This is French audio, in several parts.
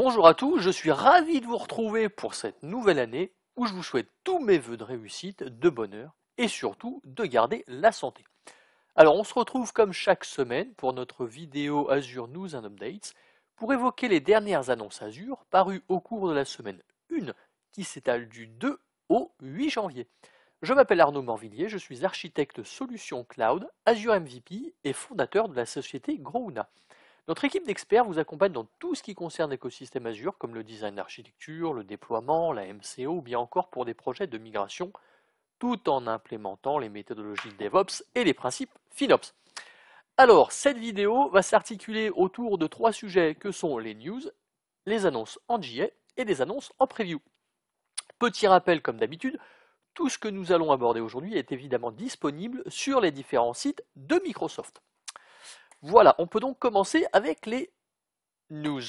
Bonjour à tous, je suis ravi de vous retrouver pour cette nouvelle année où je vous souhaite tous mes voeux de réussite, de bonheur et surtout de garder la santé. Alors on se retrouve comme chaque semaine pour notre vidéo Azure News and Updates pour évoquer les dernières annonces Azure parues au cours de la semaine 1 qui s'étale du 2 au 8 janvier. Je m'appelle Arnaud Morvillier, je suis architecte solution cloud, Azure MVP et fondateur de la société Grouna. Notre équipe d'experts vous accompagne dans tout ce qui concerne l'écosystème Azure, comme le design d'architecture, le déploiement, la MCO ou bien encore pour des projets de migration, tout en implémentant les méthodologies DevOps et les principes FinOps. Alors, cette vidéo va s'articuler autour de trois sujets que sont les news, les annonces en JA et des annonces en preview. Petit rappel comme d'habitude, tout ce que nous allons aborder aujourd'hui est évidemment disponible sur les différents sites de Microsoft. Voilà, on peut donc commencer avec les news.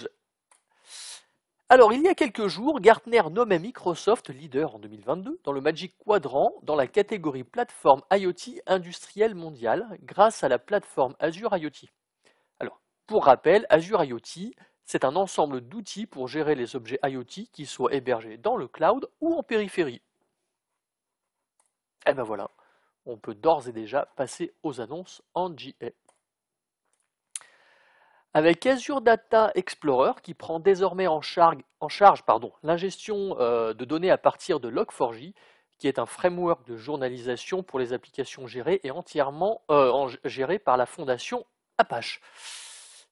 Alors, il y a quelques jours, Gartner nommait Microsoft leader en 2022 dans le Magic Quadrant dans la catégorie plateforme IoT industrielle mondiale grâce à la plateforme Azure IoT. Alors, pour rappel, Azure IoT, c'est un ensemble d'outils pour gérer les objets IoT qui soient hébergés dans le cloud ou en périphérie. Et eh ben voilà, on peut d'ores et déjà passer aux annonces en GA. Avec Azure Data Explorer, qui prend désormais en charge, l'ingestion euh, de données à partir de Log4j, qui est un framework de journalisation pour les applications gérées et entièrement euh, gérées par la fondation Apache.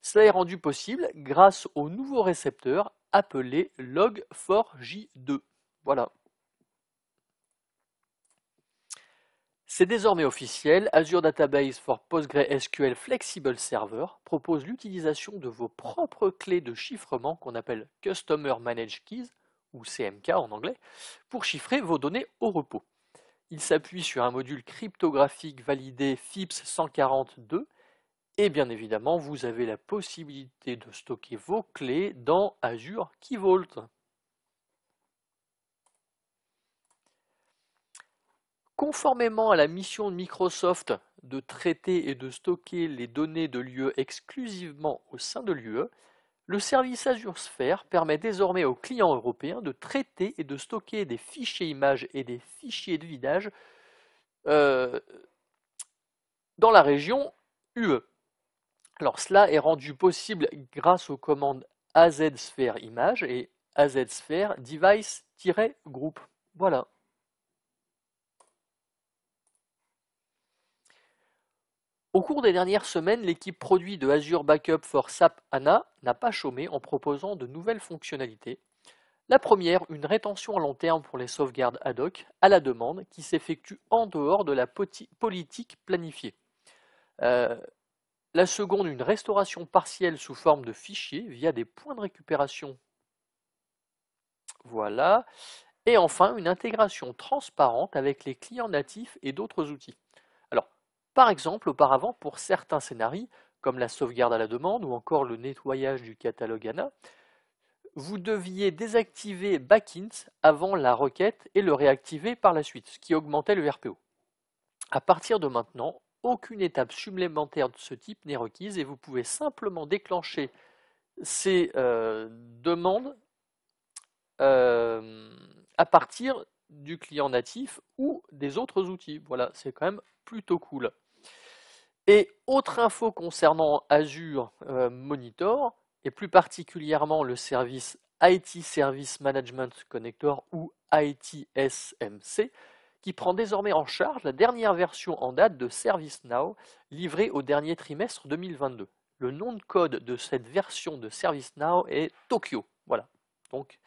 Cela est rendu possible grâce au nouveau récepteur appelé Log4j2. Voilà, C'est désormais officiel, Azure Database for PostgreSQL Flexible Server propose l'utilisation de vos propres clés de chiffrement qu'on appelle Customer Managed Keys, ou CMK en anglais, pour chiffrer vos données au repos. Il s'appuie sur un module cryptographique validé FIPS 142 et bien évidemment, vous avez la possibilité de stocker vos clés dans Azure Key Vault. Conformément à la mission de Microsoft de traiter et de stocker les données de l'UE exclusivement au sein de l'UE, le service Azure Sphere permet désormais aux clients européens de traiter et de stocker des fichiers images et des fichiers de vidage euh, dans la région UE. Alors cela est rendu possible grâce aux commandes AZ Sphere Image et AZ Sphere Device-Group. Voilà. Au cours des dernières semaines, l'équipe produit de Azure Backup for SAP HANA n'a pas chômé en proposant de nouvelles fonctionnalités. La première, une rétention à long terme pour les sauvegardes ad hoc à la demande qui s'effectue en dehors de la politique planifiée. Euh, la seconde, une restauration partielle sous forme de fichiers via des points de récupération. Voilà. Et enfin, une intégration transparente avec les clients natifs et d'autres outils. Par exemple, auparavant, pour certains scénarios, comme la sauvegarde à la demande ou encore le nettoyage du catalogue ANA, vous deviez désactiver Backint avant la requête et le réactiver par la suite, ce qui augmentait le RPO. À partir de maintenant, aucune étape supplémentaire de ce type n'est requise et vous pouvez simplement déclencher ces euh, demandes euh, à partir du client natif ou des autres outils. Voilà, c'est quand même plutôt cool. Et autre info concernant Azure euh, Monitor, et plus particulièrement le service IT Service Management Connector ou ITSMC, qui prend désormais en charge la dernière version en date de ServiceNow livrée au dernier trimestre 2022. Le nom de code de cette version de ServiceNow est Tokyo. Voilà. Donc,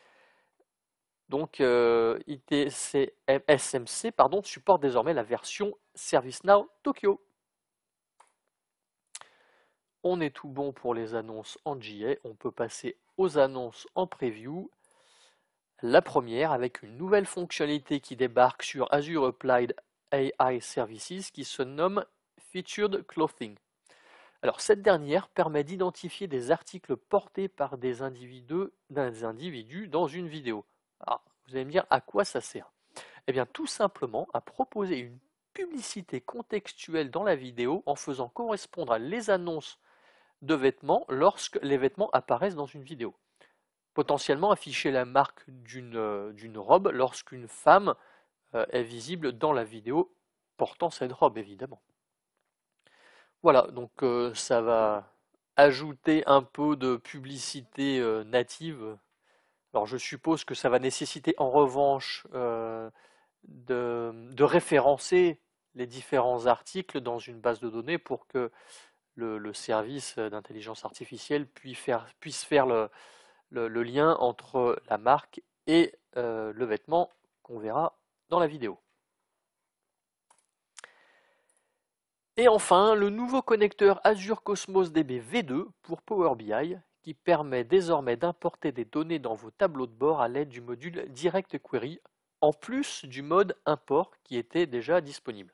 donc euh, ITSMC pardon, supporte désormais la version ServiceNow Tokyo on est tout bon pour les annonces en JA. On peut passer aux annonces en preview. La première avec une nouvelle fonctionnalité qui débarque sur Azure Applied AI Services qui se nomme Featured Clothing. Alors cette dernière permet d'identifier des articles portés par des individus, dans une vidéo. Alors, ah, vous allez me dire à quoi ça sert Eh bien tout simplement à proposer une publicité contextuelle dans la vidéo en faisant correspondre les annonces de vêtements lorsque les vêtements apparaissent dans une vidéo. Potentiellement afficher la marque d'une euh, robe lorsqu'une femme euh, est visible dans la vidéo portant cette robe, évidemment. Voilà, donc euh, ça va ajouter un peu de publicité native. Alors je suppose que ça va nécessiter en revanche de, référencer les différents articles dans une base de données pour que le, service euh, d'intelligence artificielle puisse faire, le, lien entre la marque et euh, le vêtement qu'on verra dans la vidéo. Et enfin, le nouveau connecteur Azure Cosmos DB V2 pour Power BI qui permet désormais d'importer des données dans vos tableaux de bord à l'aide du module Direct Query en plus du mode import qui était déjà disponible.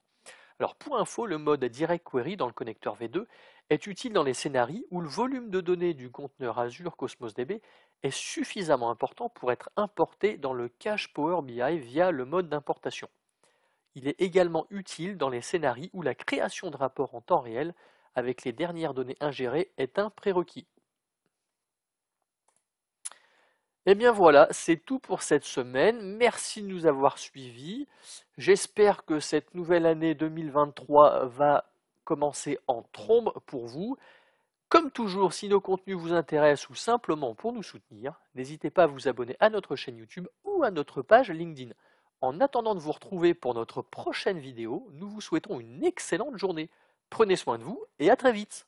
Alors pour info, le mode Direct Query dans le connecteur V2 est utile dans les scénarios où le volume de données du conteneur Azure Cosmos DB est suffisamment important pour être importé dans le cache Power BI via le mode d'importation. Il est également utile dans les scénarios où la création de rapports en temps réel avec les dernières données ingérées est un prérequis. Et eh bien voilà, c'est tout pour cette semaine. Merci de nous avoir suivis. J'espère que cette nouvelle année 2023 euh, va commencer en trombe pour vous. Comme toujours, si nos contenus vous intéressent ou simplement pour nous soutenir, n'hésitez pas à vous abonner à notre chaîne YouTube ou à notre page LinkedIn. En attendant de vous retrouver pour notre prochaine vidéo, nous vous souhaitons une excellente journée. Prenez soin de vous et à très vite